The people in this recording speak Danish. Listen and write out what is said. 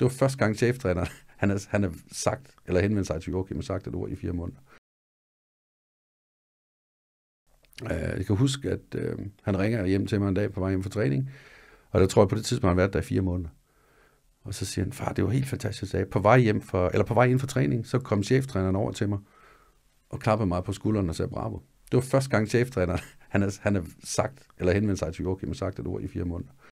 Det var første gang cheftræneren, han har, han har sagt, eller henvendt sig til Joachim og sagt et ord i fire måneder. Øh, jeg kan huske, at uh, han ringer hjem til mig en dag på vej hjem fra træning, og der tror jeg på det tidspunkt, han har været der i fire måneder. Og så siger han, far, det var helt fantastisk dag. På vej, hjem for, eller på vej ind for træning, så kom cheftræneren over til mig og klappede mig på skulderen og sagde bravo. Det var første gang cheftræneren, han har, han har sagt, eller henvendt sig til Joachim og sagt et ord i fire måneder.